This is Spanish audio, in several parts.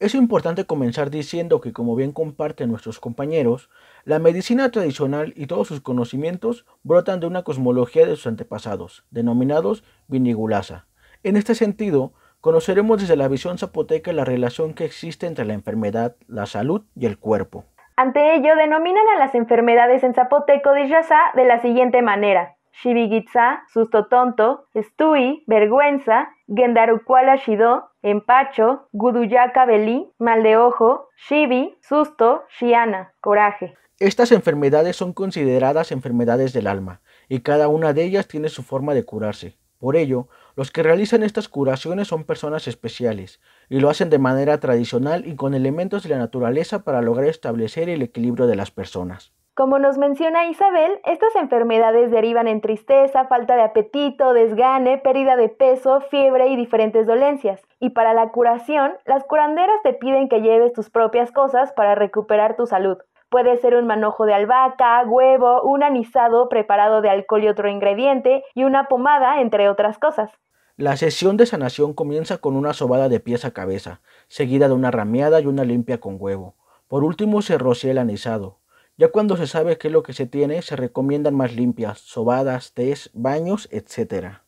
Es importante comenzar diciendo que como bien comparten nuestros compañeros, la medicina tradicional y todos sus conocimientos brotan de una cosmología de sus antepasados, denominados vinigulasa. En este sentido, conoceremos desde la visión zapoteca la relación que existe entre la enfermedad, la salud y el cuerpo. Ante ello, denominan a las enfermedades en zapoteco de Yasa de la siguiente manera. Shibigitsa, Susto Tonto, Stui, Vergüenza, Gendarukwala Shido, Empacho, Guduyaka Belí, Mal de Ojo, Shibi, Susto, Shiana, Coraje. Estas enfermedades son consideradas enfermedades del alma, y cada una de ellas tiene su forma de curarse. Por ello, los que realizan estas curaciones son personas especiales, y lo hacen de manera tradicional y con elementos de la naturaleza para lograr establecer el equilibrio de las personas. Como nos menciona Isabel, estas enfermedades derivan en tristeza, falta de apetito, desgane, pérdida de peso, fiebre y diferentes dolencias. Y para la curación, las curanderas te piden que lleves tus propias cosas para recuperar tu salud. Puede ser un manojo de albahaca, huevo, un anisado preparado de alcohol y otro ingrediente, y una pomada, entre otras cosas. La sesión de sanación comienza con una sobada de pies a cabeza, seguida de una rameada y una limpia con huevo. Por último se rocía el anisado. Ya cuando se sabe qué es lo que se tiene, se recomiendan más limpias, sobadas, tés, baños, etc.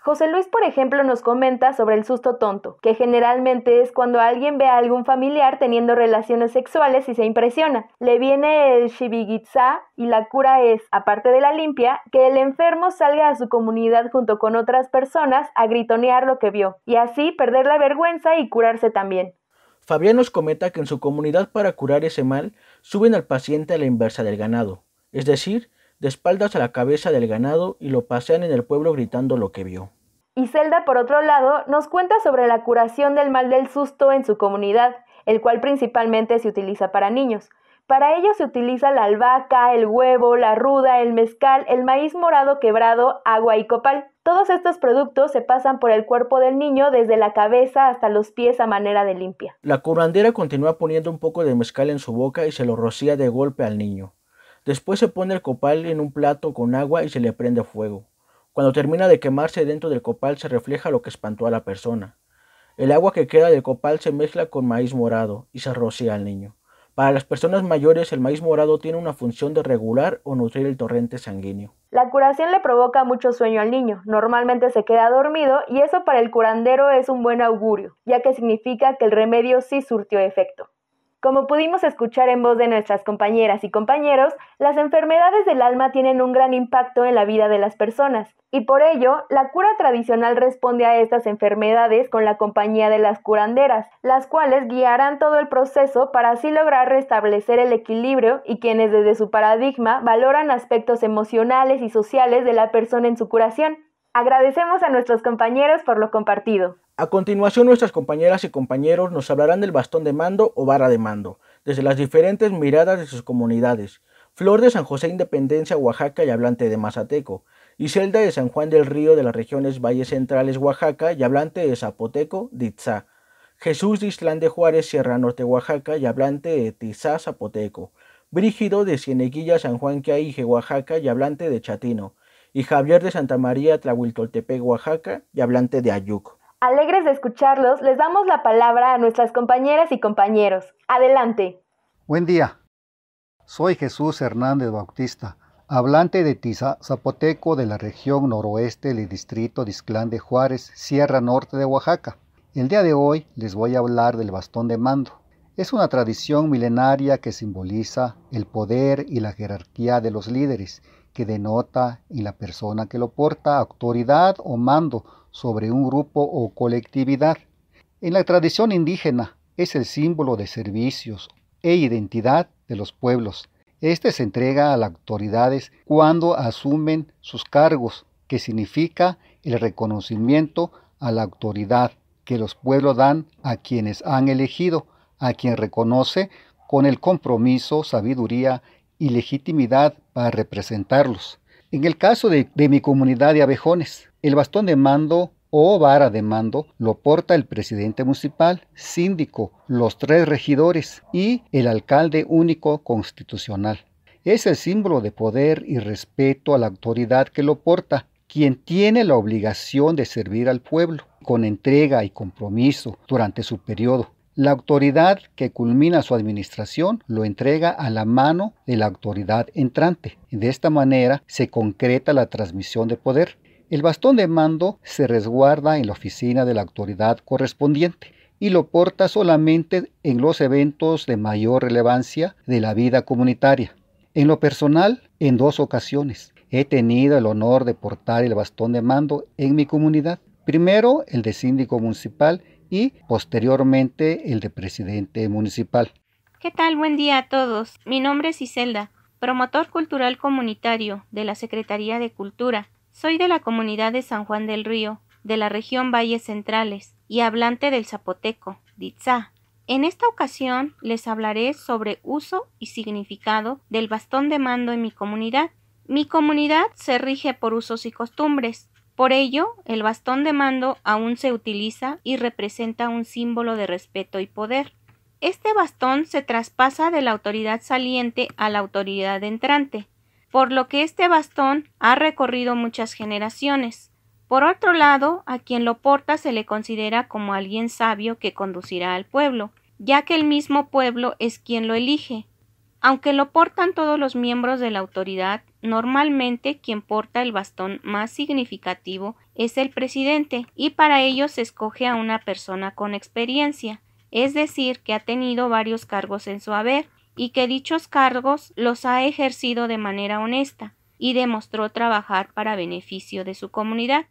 José Luis, por ejemplo, nos comenta sobre el susto tonto, que generalmente es cuando alguien ve a algún familiar teniendo relaciones sexuales y se impresiona. Le viene el shibigitsa y la cura es, aparte de la limpia, que el enfermo salga a su comunidad junto con otras personas a gritonear lo que vio, y así perder la vergüenza y curarse también. Fabián nos comenta que en su comunidad para curar ese mal suben al paciente a la inversa del ganado, es decir, de espaldas a la cabeza del ganado y lo pasean en el pueblo gritando lo que vio. Y Zelda, por otro lado, nos cuenta sobre la curación del mal del susto en su comunidad, el cual principalmente se utiliza para niños. Para ello se utiliza la albahaca, el huevo, la ruda, el mezcal, el maíz morado quebrado, agua y copal. Todos estos productos se pasan por el cuerpo del niño desde la cabeza hasta los pies a manera de limpia. La curandera continúa poniendo un poco de mezcal en su boca y se lo rocía de golpe al niño. Después se pone el copal en un plato con agua y se le prende fuego. Cuando termina de quemarse dentro del copal se refleja lo que espantó a la persona. El agua que queda del copal se mezcla con maíz morado y se rocía al niño. Para las personas mayores el maíz morado tiene una función de regular o nutrir el torrente sanguíneo. La curación le provoca mucho sueño al niño, normalmente se queda dormido y eso para el curandero es un buen augurio, ya que significa que el remedio sí surtió efecto. Como pudimos escuchar en voz de nuestras compañeras y compañeros, las enfermedades del alma tienen un gran impacto en la vida de las personas, y por ello, la cura tradicional responde a estas enfermedades con la compañía de las curanderas, las cuales guiarán todo el proceso para así lograr restablecer el equilibrio y quienes desde su paradigma valoran aspectos emocionales y sociales de la persona en su curación. Agradecemos a nuestros compañeros por lo compartido. A continuación, nuestras compañeras y compañeros nos hablarán del bastón de mando o vara de mando, desde las diferentes miradas de sus comunidades. Flor de San José Independencia, Oaxaca y hablante de Mazateco. celda de San Juan del Río de las regiones Valles Centrales, Oaxaca y hablante de Zapoteco, Ditzá. Jesús de Islán de Juárez, Sierra Norte, Oaxaca y hablante de Tizá, Zapoteco. Brígido de Cieneguilla, San Juan Caige, Oaxaca y hablante de Chatino y Javier de Santa María Tlahuiltoltepec, Oaxaca, y hablante de Ayuc. Alegres de escucharlos, les damos la palabra a nuestras compañeras y compañeros. Adelante. Buen día. Soy Jesús Hernández Bautista, hablante de Tiza, zapoteco de la región noroeste del distrito de Isclán de Juárez, Sierra Norte de Oaxaca. El día de hoy les voy a hablar del bastón de mando. Es una tradición milenaria que simboliza el poder y la jerarquía de los líderes denota en la persona que lo porta autoridad o mando sobre un grupo o colectividad. En la tradición indígena es el símbolo de servicios e identidad de los pueblos. Este se entrega a las autoridades cuando asumen sus cargos, que significa el reconocimiento a la autoridad que los pueblos dan a quienes han elegido, a quien reconoce con el compromiso, sabiduría y legitimidad para representarlos. En el caso de, mi comunidad de abejones, el bastón de mando o vara de mando lo porta el presidente municipal, síndico, los tres regidores y el alcalde único constitucional. Es el símbolo de poder y respeto a la autoridad que lo porta, quien tiene la obligación de servir al pueblo con entrega y compromiso durante su periodo. La autoridad que culmina su administración lo entrega a la mano de la autoridad entrante. De esta manera se concreta la transmisión de poder. El bastón de mando se resguarda en la oficina de la autoridad correspondiente y lo porta solamente en los eventos de mayor relevancia de la vida comunitaria. En lo personal, en dos ocasiones he tenido el honor de portar el bastón de mando en mi comunidad. Primero, el de síndico municipal y posteriormente el de presidente municipal. ¿Qué tal? Buen día a todos. Mi nombre es Iselda, promotor cultural comunitario de la Secretaría de Cultura. Soy de la comunidad de San Juan del Río, de la región Valles Centrales, y hablante del zapoteco, Ditzá. En esta ocasión les hablaré sobre uso y significado del bastón de mando en mi comunidad. Mi comunidad se rige por usos y costumbres, por ello, el bastón de mando aún se utiliza y representa un símbolo de respeto y poder. Este bastón se traspasa de la autoridad saliente a la autoridad entrante, por lo que este bastón ha recorrido muchas generaciones. Por otro lado, a quien lo porta se le considera como alguien sabio que conducirá al pueblo, ya que el mismo pueblo es quien lo elige. Aunque lo portan todos los miembros de la autoridad, Normalmente quien porta el bastón más significativo es el presidente y para ello se escoge a una persona con experiencia, es decir, que ha tenido varios cargos en su haber y que dichos cargos los ha ejercido de manera honesta y demostró trabajar para beneficio de su comunidad.